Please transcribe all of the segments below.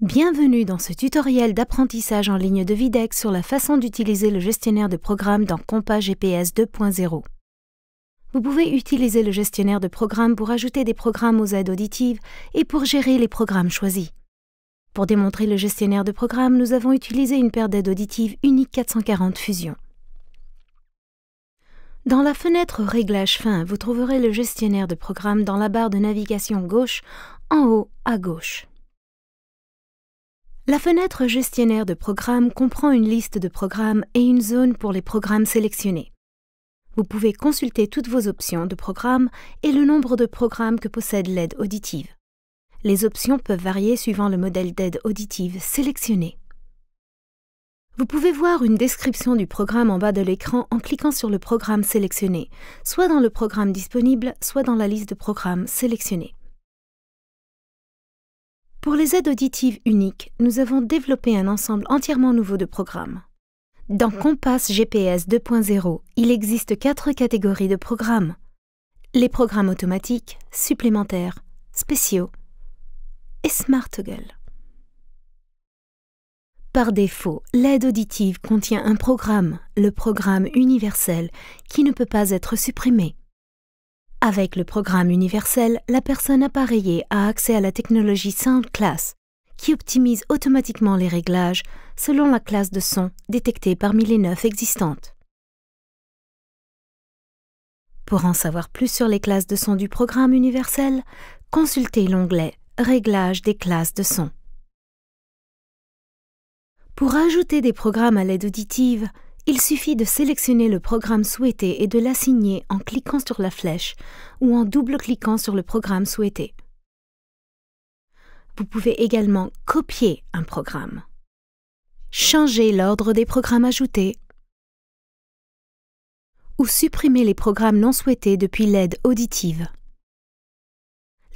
Bienvenue dans ce tutoriel d'apprentissage en ligne de Videx sur la façon d'utiliser le gestionnaire de programme dans Compa GPS 2.0. Vous pouvez utiliser le gestionnaire de programme pour ajouter des programmes aux aides auditives et pour gérer les programmes choisis. Pour démontrer le gestionnaire de programme, nous avons utilisé une paire d'aides auditives Unique 440 Fusion. Dans la fenêtre Réglages fins, vous trouverez le gestionnaire de programme dans la barre de navigation gauche, en haut à gauche. La fenêtre gestionnaire de programmes comprend une liste de programmes et une zone pour les programmes sélectionnés. Vous pouvez consulter toutes vos options de programmes et le nombre de programmes que possède l'aide auditive. Les options peuvent varier suivant le modèle d'aide auditive sélectionné. Vous pouvez voir une description du programme en bas de l'écran en cliquant sur le programme sélectionné, soit dans le programme disponible, soit dans la liste de programmes sélectionnés. Pour les aides auditives uniques, nous avons développé un ensemble entièrement nouveau de programmes. Dans mhm. Compass GPS 2.0, il existe quatre catégories de programmes. Les programmes automatiques, supplémentaires, spéciaux et Smart Par défaut, l'aide auditive contient un programme, le programme universel, qui ne peut pas être supprimé. Avec le programme universel, la personne appareillée a accès à la technologie SoundClass, qui optimise automatiquement les réglages selon la classe de son détectée parmi les neuf existantes. Pour en savoir plus sur les classes de son du programme universel, consultez l'onglet Réglages des classes de son. Pour ajouter des programmes à l'aide auditive, il suffit de sélectionner le programme souhaité et de l'assigner en cliquant sur la flèche ou en double-cliquant sur le programme souhaité. Vous pouvez également copier un programme, changer l'ordre des programmes ajoutés ou supprimer les programmes non souhaités depuis l'aide auditive.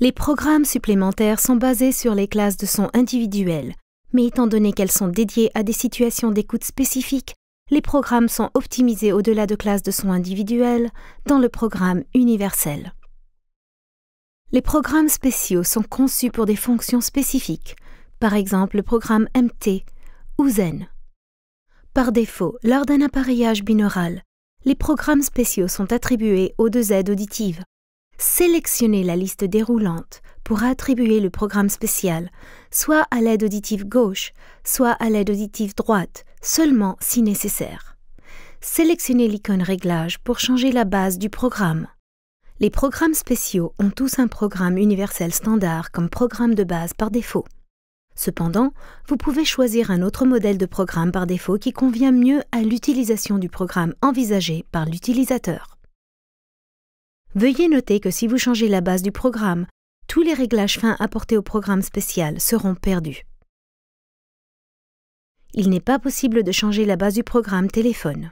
Les programmes supplémentaires sont basés sur les classes de sons individuelles, mais étant donné qu'elles sont dédiées à des situations d'écoute spécifiques, les programmes sont optimisés au-delà de classes de soins individuelles dans le programme universel. Les programmes spéciaux sont conçus pour des fonctions spécifiques, par exemple le programme MT ou Zen. Par défaut, lors d'un appareillage binaural, les programmes spéciaux sont attribués aux deux aides auditives, Sélectionnez la liste déroulante pour attribuer le programme spécial, soit à l'aide auditive gauche, soit à l'aide auditive droite, seulement si nécessaire. Sélectionnez l'icône Réglage pour changer la base du programme. Les programmes spéciaux ont tous un programme universel standard comme programme de base par défaut. Cependant, vous pouvez choisir un autre modèle de programme par défaut qui convient mieux à l'utilisation du programme envisagé par l'utilisateur. Veuillez noter que si vous changez la base du programme, tous les réglages fins apportés au programme spécial seront perdus. Il n'est pas possible de changer la base du programme téléphone.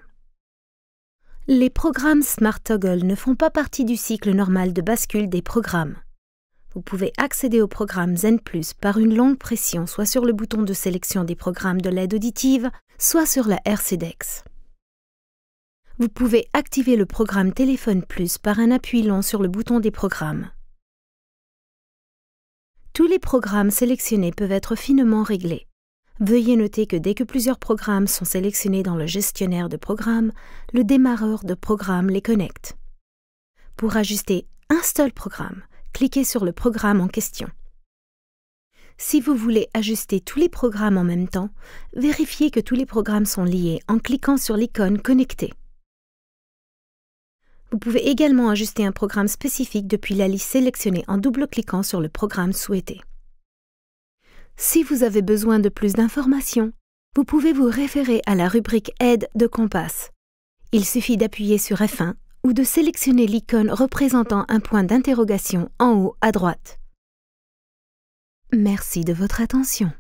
Les programmes Smart Toggle ne font pas partie du cycle normal de bascule des programmes. Vous pouvez accéder au programme Zen par une longue pression soit sur le bouton de sélection des programmes de l'aide auditive, soit sur la RCDEX vous pouvez activer le programme Téléphone Plus par un appui long sur le bouton des programmes. Tous les programmes sélectionnés peuvent être finement réglés. Veuillez noter que dès que plusieurs programmes sont sélectionnés dans le gestionnaire de programmes, le démarreur de programmes les connecte. Pour ajuster un seul programme, cliquez sur le programme en question. Si vous voulez ajuster tous les programmes en même temps, vérifiez que tous les programmes sont liés en cliquant sur l'icône Connecter. Vous pouvez également ajuster un programme spécifique depuis la liste sélectionnée en double-cliquant sur le programme souhaité. Si vous avez besoin de plus d'informations, vous pouvez vous référer à la rubrique Aide de Compass. Il suffit d'appuyer sur F1 ou de sélectionner l'icône représentant un point d'interrogation en haut à droite. Merci de votre attention.